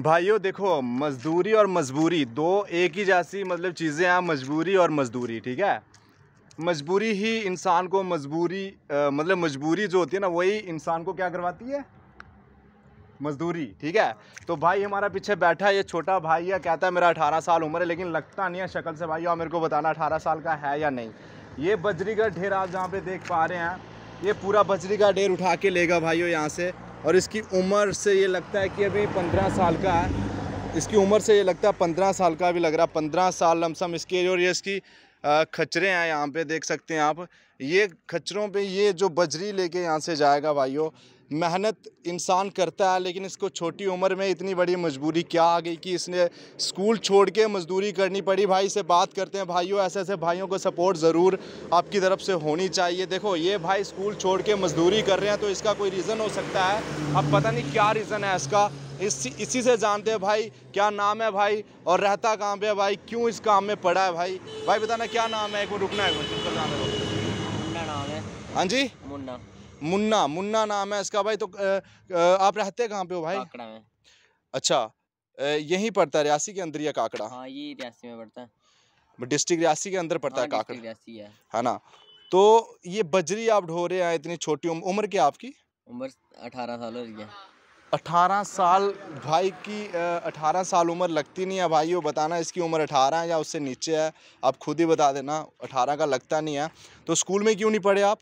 भाइयों देखो मजदूरी और मजबूरी दो एक ही जैसी मतलब चीज़ें हैं मजबूरी और मजदूरी ठीक है मजबूरी ही इंसान को मजबूरी मतलब मजबूरी जो होती है ना वही इंसान को क्या करवाती है मजदूरी ठीक है तो भाई हमारा पीछे बैठा है ये छोटा भाई है कहता है मेरा अठारह साल उम्र है लेकिन लगता नहीं है शक्ल से भाई और मेरे को बताना अठारह साल का है या नहीं ये बजरी का ढेर आप जहाँ पे देख पा रहे हैं ये पूरा बजरी का ढेर उठा के लेगा भाइयों यहाँ से और इसकी उम्र से ये लगता है कि अभी पंद्रह साल का है इसकी उम्र से ये लगता है पंद्रह साल का भी लग रहा है पंद्रह साल लमसम इसके और ये इसकी खचरे हैं यहाँ पे देख सकते हैं आप ये खच्चरों पे ये जो बजरी लेके यहाँ से जाएगा भाइयों मेहनत इंसान करता है लेकिन इसको छोटी उम्र में इतनी बड़ी मजबूरी क्या आ गई कि इसने स्कूल छोड़ के मजदूरी करनी पड़ी भाई से बात करते हैं भाइयों ऐसे ऐसे भाइयों को सपोर्ट ज़रूर आपकी तरफ से होनी चाहिए देखो ये भाई स्कूल छोड़ के मजदूरी कर रहे हैं तो इसका कोई रीज़न हो सकता है अब पता नहीं क्या रीज़न है इसका इसी इसी से जानते हैं भाई क्या नाम है भाई और रहता काम पे है भाई क्यों इस काम में पड़ा है भाई भाई बताना क्या नाम है एक वो रुकना है है नाम है हाँ जी मुन्ना मुन्ना मुन्ना नाम है इसका भाई तो आप रहते कहाँ पे हो भाई अच्छा यही पड़ता है रियासी के अंदर या काकड़ा हाँ ये रियासी में पड़ता है डिस्ट्रिक्ट रियासी के अंदर पड़ता हाँ, है काकड़ रियासी है है ना तो ये बजरी आप ढो रहे हैं इतनी छोटी उम्र क्या आपकी उम्र अठारह साल हो रही है 18 साल भाई की 18 साल उम्र लगती नहीं है भाई वो बताना इसकी उम्र 18 है या उससे नीचे है आप खुद ही बता देना 18 का लगता नहीं है तो स्कूल में क्यों नहीं पढ़े आप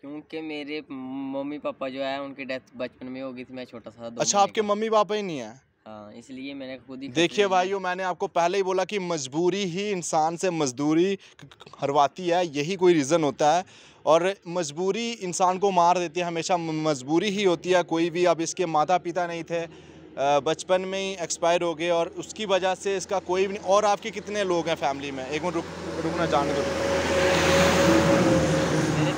क्योंकि मेरे मम्मी पापा जो है उनकी डेथ बचपन में होगी थी मैं छोटा सा अच्छा आपके मम्मी पापा ही नहीं है हाँ, इसलिए मैंने खुद ही देखिए भाइयों मैंने आपको पहले ही बोला कि मजबूरी ही इंसान से मजदूरी हरवाती है यही कोई रीज़न होता है और मजबूरी इंसान को मार देती है हमेशा मजबूरी ही होती है कोई भी अब इसके माता पिता नहीं थे बचपन में ही एक्सपायर हो गए और उसकी वजह से इसका कोई भी नहीं और आपके कितने लोग हैं फैमिली में एक मिनट रुक रुकना चाहने दो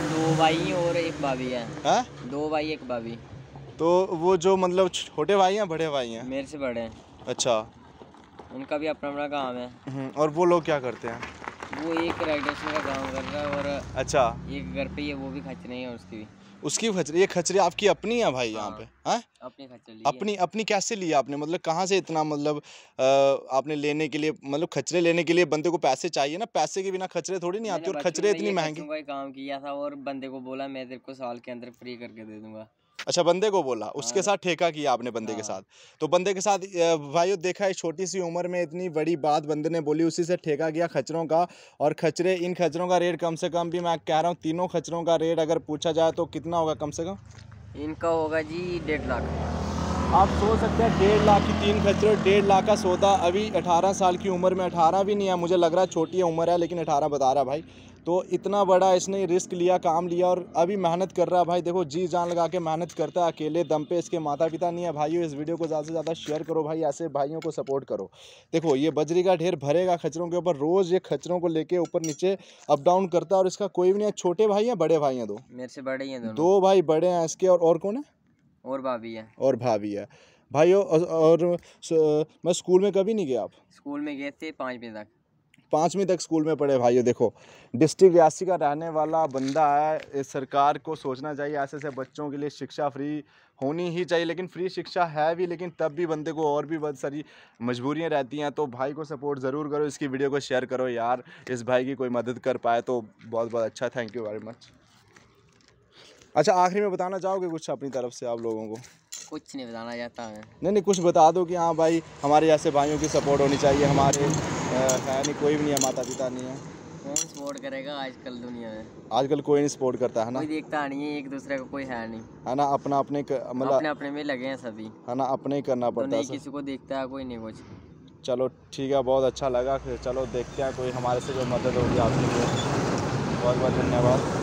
दो भाई और एक भाभी है, है? हाँ? दो भाई एक भाभी तो वो जो मतलब छोटे भाई हैं बड़े भाई हैं मेरे से बड़े हैं अच्छा उनका भी अपना अपना काम है हम्म, और वो लोग क्या करते हैं वो एक राइडेशन का काम कर रहा है और अच्छा ये घर पे ये वो भी खच रही है उसकी भी उसकी खचरी ये खचरी आपकी अपनी है भाई यहाँ पे हाँ। है अपनी खचरी अपनी अपनी कैसे लिया आपने मतलब कहाँ से इतना मतलब आपने लेने के लिए मतलब खचरे लेने के लिए बंदे को पैसे चाहिए ना पैसे के बिना खचरे थोड़ी नहीं आते और खचरे इतनी महंगी काम किया था और बंदे को बोला मैं तेरे को साल के अंदर फ्री करके दे दूंगा अच्छा बंदे को बोला उसके हाँ। साथ ठेका किया आपने बंदे के हाँ। साथ तो बंदे के साथ भाइयों देखा है छोटी सी उम्र में इतनी बड़ी बात बंदे ने बोली उसी से ठेका किया खचरों का और खचरे इन खचरों का रेट कम से कम भी मैं कह रहा हूँ तीनों खचरों का रेट अगर पूछा जाए तो कितना होगा कम से कम इनका होगा जी डेढ़ लाख आप सोच सकते हैं डेढ़ लाख की तीन खचरे डेढ़ लाख का सौदा अभी अठारह साल की उम्र में अठारह भी नहीं है मुझे लग रहा है छोटी उम्र है लेकिन अठारह बता रहा भाई तो इतना बड़ा इसने रिस्क लिया काम लिया और अभी मेहनत कर रहा है भाई देखो जी जान लगा के मेहनत करता है अकेले दम पे इसके माता पिता नहीं है भाइयों इस वीडियो को ज़्यादा से ज़्यादा शेयर करो भाई ऐसे भाइयों को सपोर्ट करो देखो ये बजरी का ढेर भरेगा खचरों के ऊपर रोज़ ये खचरों को लेके ऊपर नीचे अप डाउन करता है और इसका कोई भी नहीं छोटे भाई हैं बड़े भाई हैं दो मेरे से बड़े हैं दो भाई बड़े हैं इसके और, और कौन है और भाभी है और भाभी है भाई और मैं स्कूल में कभी नहीं गया आप स्कूल में गए थे पाँच बजे तक पाँचवीं तक स्कूल में पढ़े भाइयों देखो डिस्ट्रिक्ट रियासी का रहने वाला बंदा है इस सरकार को सोचना चाहिए ऐसे ऐसे बच्चों के लिए शिक्षा फ्री होनी ही चाहिए लेकिन फ्री शिक्षा है भी लेकिन तब भी बंदे को और भी बहुत सारी मजबूरियाँ रहती हैं तो भाई को सपोर्ट ज़रूर करो इसकी वीडियो को शेयर करो यार इस भाई की कोई मदद कर पाए तो बहुत बहुत अच्छा थैंक यू वेरी मच अच्छा आखिरी में बताना चाहोगे कुछ अपनी तरफ से आप लोगों को कुछ नहीं बताना चाहता है नहीं नहीं कुछ बता दो कि हाँ भाई हमारे जैसे भाइयों की सपोर्ट होनी चाहिए हमारे है नहीं कोई भी नहीं है माता पिता नहीं है कौन सपोर्ट करेगा आजकल दुनिया में आजकल कोई नहीं सपोर्ट करता है ना कोई देखता नहीं है एक दूसरे का को कोई है नहीं है ना अपना अपने मतलब अपने अपने में लगे हैं सभी है ना अपने ही करना पड़ता है किसी को देखता है कोई नहीं कुछ चलो ठीक है बहुत अच्छा लगा फिर चलो देखते हैं कोई हमारे से जो मदद होगी आपके लिए बहुत बहुत धन्यवाद